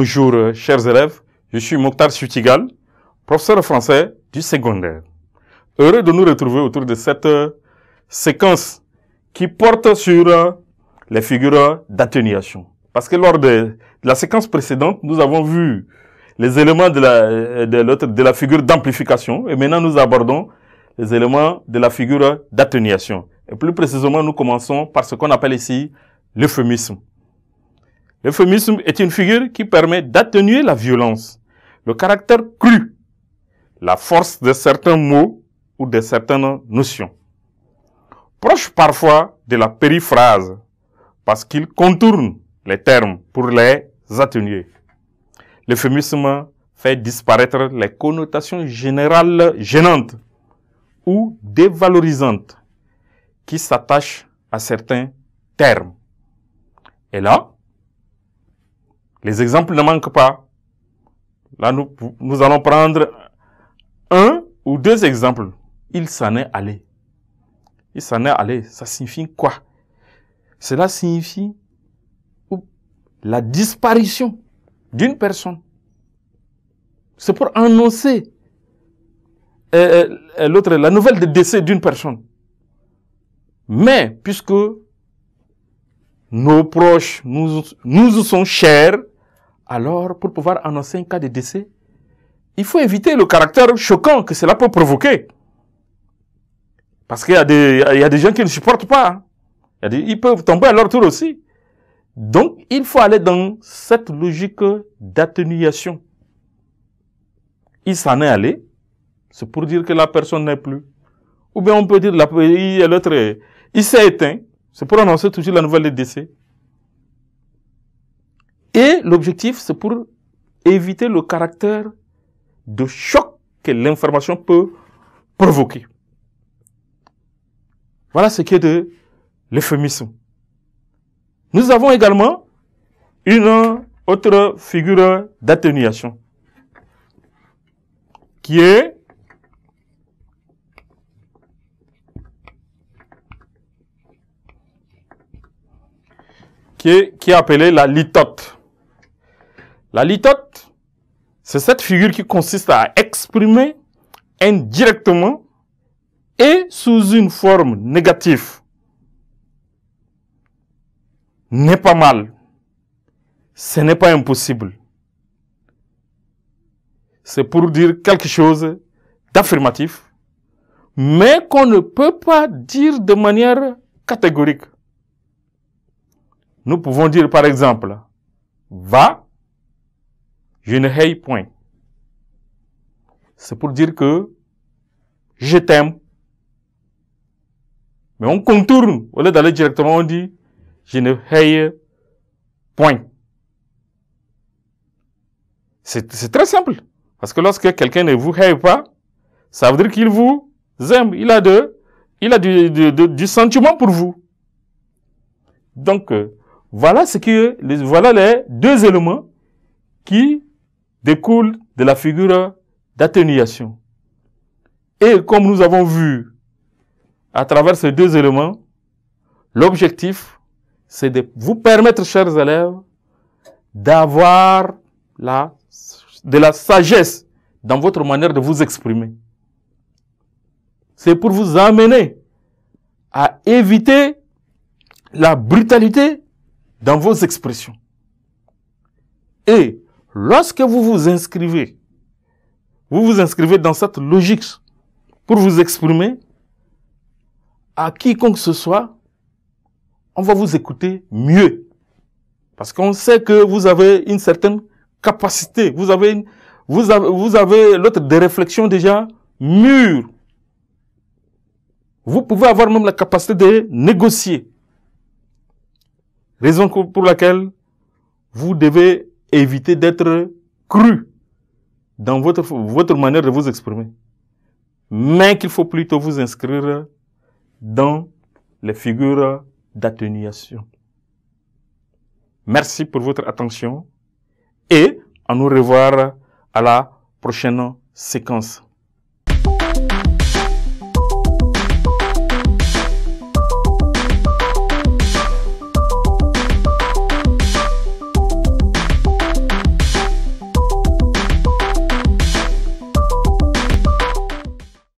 Bonjour, euh, chers élèves. Je suis Mokhtar Sutigal, professeur français du secondaire. Heureux de nous retrouver autour de cette euh, séquence qui porte sur euh, les figures d'atténuation. Parce que lors de, la séquence précédente, nous avons vu les éléments de la, de, de la figure d'amplification et maintenant nous abordons les éléments de la figure d'atténuation. Et plus précisément, nous commençons par ce qu'on appelle ici l'euphémisme. L'euphémisme est une figure qui permet d'atténuer la violence, le caractère cru, la force de certains mots ou de certaines notions. Proche parfois de la périphrase, parce qu'il contourne les termes pour les atténuer. L'euphémisme fait disparaître les connotations générales gênantes ou dévalorisantes qui s'attachent à certains termes. Et là, les exemples ne manquent pas. Là, nous, allons prendre un ou deux exemples. Il s'en est allé. Il s'en est allé. Ça signifie quoi Cela signifie la disparition d'une personne. C'est pour annoncer euh, euh, l'autre, la nouvelle de décès d'une personne. Mais puisque nos proches nous, nous sont chers, alors, pour pouvoir annoncer un cas de décès, il faut éviter le caractère choquant que cela peut provoquer. Parce qu'il y, a des, gens qui ne supportent pas. ils peuvent tomber à leur tour aussi. Donc, il faut aller dans cette logique d'atténuation. Il s'en est allé. C'est pour dire que la personne n'est plus. Ou bien on peut dire, l'autre, il s'est éteint. C'est pour annoncer toujours la nouvelle décès. Et l'objectif, c'est pour éviter le caractère de choc que l'information peut provoquer. Voilà ce qui est de l'euphémisme. Nous avons également une autre figure d'atténuation qui est qui est, qui est appelée la litote. La litote, c'est cette figure qui consiste à exprimer indirectement et sous une forme négative. N'est pas mal. Ce n'est pas impossible. C'est pour dire quelque chose d'affirmatif, mais qu'on ne peut pas dire de manière catégorique. Nous pouvons dire par exemple, va je ne haïs point. C'est pour dire que je t'aime. Mais on contourne, au lieu d'aller directement, on dit, je ne haïs point. C'est très simple. Parce que lorsque quelqu'un ne vous haït pas, ça veut dire qu'il vous aime. Il a, de, il a du, sentiment pour vous. Donc, euh, voilà ce que, voilà les deux éléments qui découle de la figure d'atténuation. Et comme nous avons vu à travers ces deux éléments, l'objectif, c'est de vous permettre, chers élèves, d'avoir la, de la sagesse dans votre manière de vous exprimer. C'est pour vous amener à éviter la brutalité dans vos expressions. Et Lorsque vous vous inscrivez, vous vous inscrivez dans cette logique pour vous exprimer à quiconque ce soit, on va vous écouter mieux. Parce qu'on sait que vous avez une certaine capacité, vous avez, une, vous avez, vous avez l'autre des réflexions déjà mûres. Vous pouvez avoir même la capacité de négocier. Raison pour laquelle vous devez éviter d'être cru dans votre, votre manière de vous exprimer, mais qu'il faut plutôt vous inscrire dans les figures d'atténuation. Merci pour votre attention et à nous revoir à la prochaine séquence.